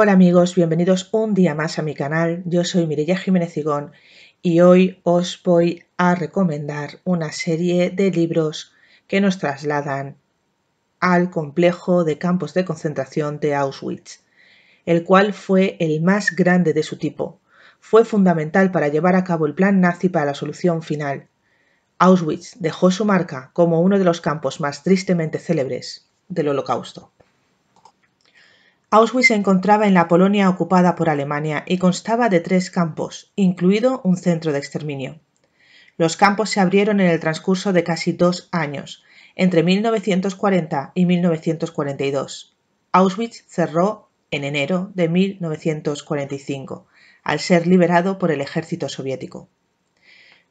Hola amigos, bienvenidos un día más a mi canal. Yo soy Mirella Jiménez Igón y hoy os voy a recomendar una serie de libros que nos trasladan al complejo de campos de concentración de Auschwitz, el cual fue el más grande de su tipo. Fue fundamental para llevar a cabo el plan nazi para la solución final. Auschwitz dejó su marca como uno de los campos más tristemente célebres del Holocausto. Auschwitz se encontraba en la Polonia ocupada por Alemania y constaba de tres campos, incluido un centro de exterminio. Los campos se abrieron en el transcurso de casi dos años, entre 1940 y 1942. Auschwitz cerró en enero de 1945, al ser liberado por el ejército soviético.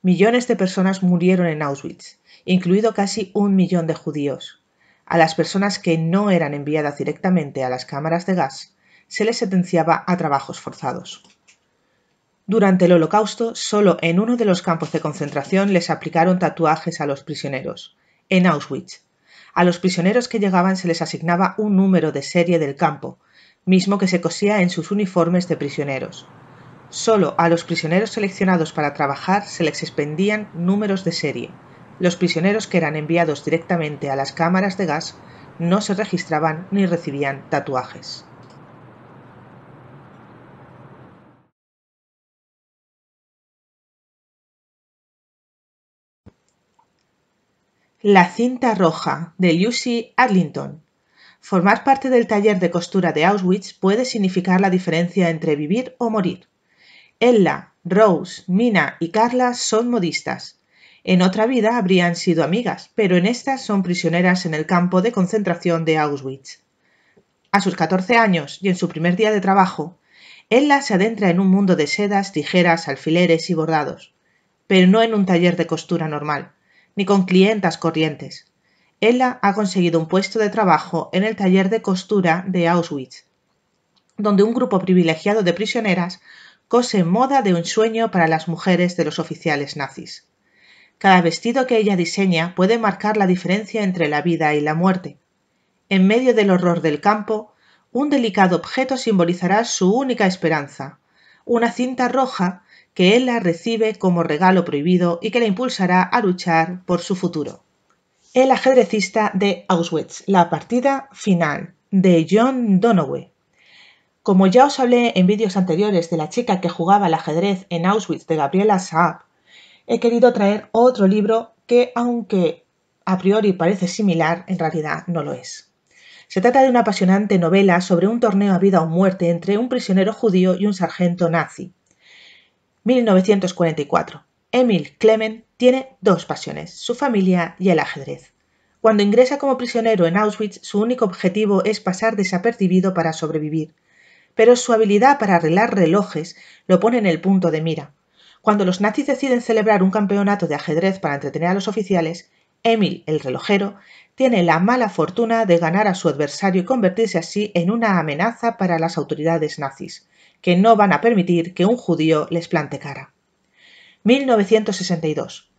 Millones de personas murieron en Auschwitz, incluido casi un millón de judíos, a las personas que no eran enviadas directamente a las cámaras de gas se les sentenciaba a trabajos forzados. Durante el Holocausto, solo en uno de los campos de concentración les aplicaron tatuajes a los prisioneros, en Auschwitz. A los prisioneros que llegaban se les asignaba un número de serie del campo, mismo que se cosía en sus uniformes de prisioneros. Solo a los prisioneros seleccionados para trabajar se les expendían números de serie, los prisioneros que eran enviados directamente a las cámaras de gas no se registraban ni recibían tatuajes. La cinta roja de Lucy Arlington Formar parte del taller de costura de Auschwitz puede significar la diferencia entre vivir o morir. Ella, Rose, Mina y Carla son modistas. En otra vida habrían sido amigas, pero en estas son prisioneras en el campo de concentración de Auschwitz. A sus 14 años y en su primer día de trabajo, Ella se adentra en un mundo de sedas, tijeras, alfileres y bordados, pero no en un taller de costura normal, ni con clientas corrientes. Ella ha conseguido un puesto de trabajo en el taller de costura de Auschwitz, donde un grupo privilegiado de prisioneras cose moda de un sueño para las mujeres de los oficiales nazis. Cada vestido que ella diseña puede marcar la diferencia entre la vida y la muerte. En medio del horror del campo, un delicado objeto simbolizará su única esperanza, una cinta roja que él la recibe como regalo prohibido y que la impulsará a luchar por su futuro. El ajedrecista de Auschwitz, la partida final, de John Donoway. Como ya os hablé en vídeos anteriores de la chica que jugaba al ajedrez en Auschwitz de Gabriela Saab, he querido traer otro libro que, aunque a priori parece similar, en realidad no lo es. Se trata de una apasionante novela sobre un torneo a vida o muerte entre un prisionero judío y un sargento nazi. 1944. Emil Clement tiene dos pasiones, su familia y el ajedrez. Cuando ingresa como prisionero en Auschwitz, su único objetivo es pasar desapercibido para sobrevivir, pero su habilidad para arreglar relojes lo pone en el punto de mira. Cuando los nazis deciden celebrar un campeonato de ajedrez para entretener a los oficiales, Emil el relojero tiene la mala fortuna de ganar a su adversario y convertirse así en una amenaza para las autoridades nazis, que no van a permitir que un judío les plante cara. 1962.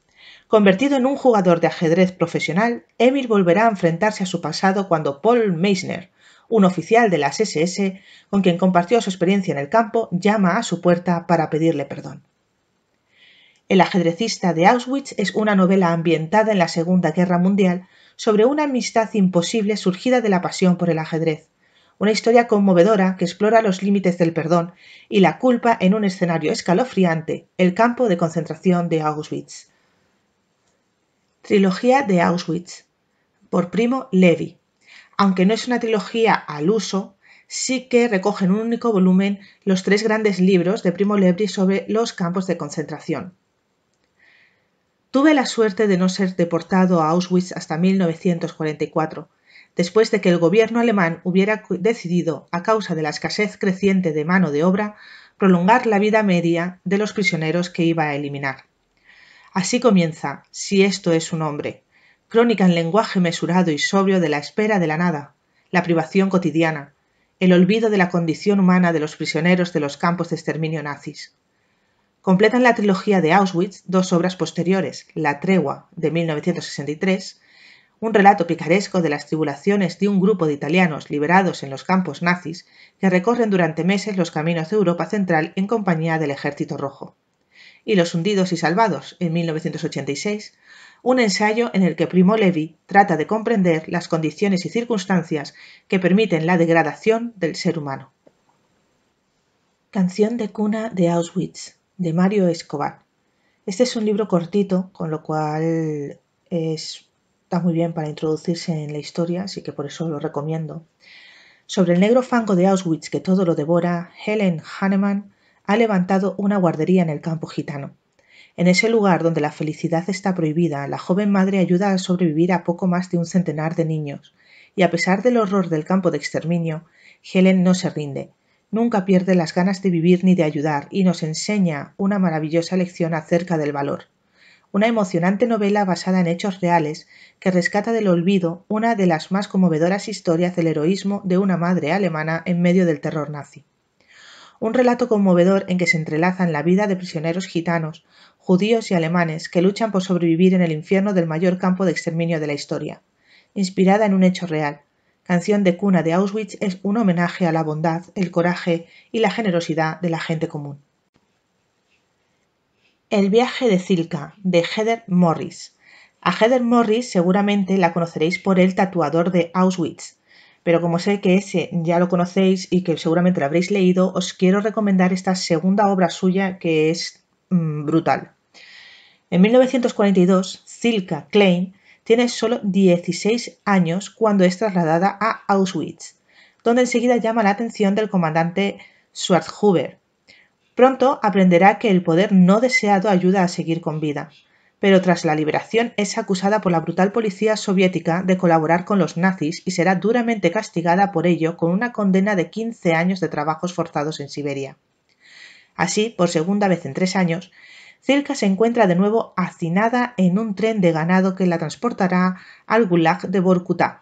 Convertido en un jugador de ajedrez profesional, Emil volverá a enfrentarse a su pasado cuando Paul Meissner, un oficial de las SS, con quien compartió su experiencia en el campo, llama a su puerta para pedirle perdón. El ajedrecista de Auschwitz es una novela ambientada en la Segunda Guerra Mundial sobre una amistad imposible surgida de la pasión por el ajedrez. Una historia conmovedora que explora los límites del perdón y la culpa en un escenario escalofriante, el campo de concentración de Auschwitz. Trilogía de Auschwitz por Primo Levi. Aunque no es una trilogía al uso, sí que recoge en un único volumen los tres grandes libros de Primo Levi sobre los campos de concentración. Tuve la suerte de no ser deportado a Auschwitz hasta 1944, después de que el gobierno alemán hubiera decidido, a causa de la escasez creciente de mano de obra, prolongar la vida media de los prisioneros que iba a eliminar. Así comienza, si esto es un hombre, crónica en lenguaje mesurado y sobrio de la espera de la nada, la privación cotidiana, el olvido de la condición humana de los prisioneros de los campos de exterminio nazis. Completan la trilogía de Auschwitz dos obras posteriores, La tregua de 1963, un relato picaresco de las tribulaciones de un grupo de italianos liberados en los campos nazis que recorren durante meses los caminos de Europa Central en compañía del Ejército Rojo. Y Los hundidos y salvados, en 1986, un ensayo en el que Primo Levi trata de comprender las condiciones y circunstancias que permiten la degradación del ser humano. Canción de cuna de Auschwitz de Mario Escobar. Este es un libro cortito, con lo cual está muy bien para introducirse en la historia, así que por eso lo recomiendo. Sobre el negro fango de Auschwitz que todo lo devora, Helen Hahnemann ha levantado una guardería en el campo gitano. En ese lugar donde la felicidad está prohibida, la joven madre ayuda a sobrevivir a poco más de un centenar de niños, y a pesar del horror del campo de exterminio, Helen no se rinde, nunca pierde las ganas de vivir ni de ayudar y nos enseña una maravillosa lección acerca del valor. Una emocionante novela basada en hechos reales que rescata del olvido una de las más conmovedoras historias del heroísmo de una madre alemana en medio del terror nazi. Un relato conmovedor en que se entrelazan la vida de prisioneros gitanos, judíos y alemanes que luchan por sobrevivir en el infierno del mayor campo de exterminio de la historia, inspirada en un hecho real, Canción de cuna de Auschwitz es un homenaje a la bondad, el coraje y la generosidad de la gente común. El viaje de Zilka, de Heather Morris. A Heather Morris seguramente la conoceréis por el tatuador de Auschwitz, pero como sé que ese ya lo conocéis y que seguramente lo habréis leído, os quiero recomendar esta segunda obra suya que es mm, brutal. En 1942, Zilka Klein tiene solo 16 años cuando es trasladada a Auschwitz, donde enseguida llama la atención del comandante Schwarzhuber. Pronto aprenderá que el poder no deseado ayuda a seguir con vida, pero tras la liberación es acusada por la brutal policía soviética de colaborar con los nazis y será duramente castigada por ello con una condena de 15 años de trabajos forzados en Siberia. Así, por segunda vez en tres años, Circa se encuentra de nuevo hacinada en un tren de ganado que la transportará al Gulag de Borcuta,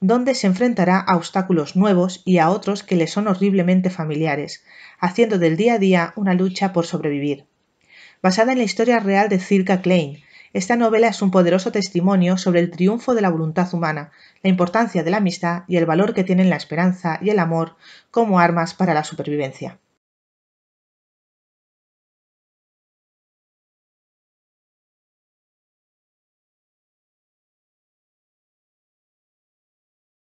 donde se enfrentará a obstáculos nuevos y a otros que le son horriblemente familiares, haciendo del día a día una lucha por sobrevivir. Basada en la historia real de Circa Klein, esta novela es un poderoso testimonio sobre el triunfo de la voluntad humana, la importancia de la amistad y el valor que tienen la esperanza y el amor como armas para la supervivencia.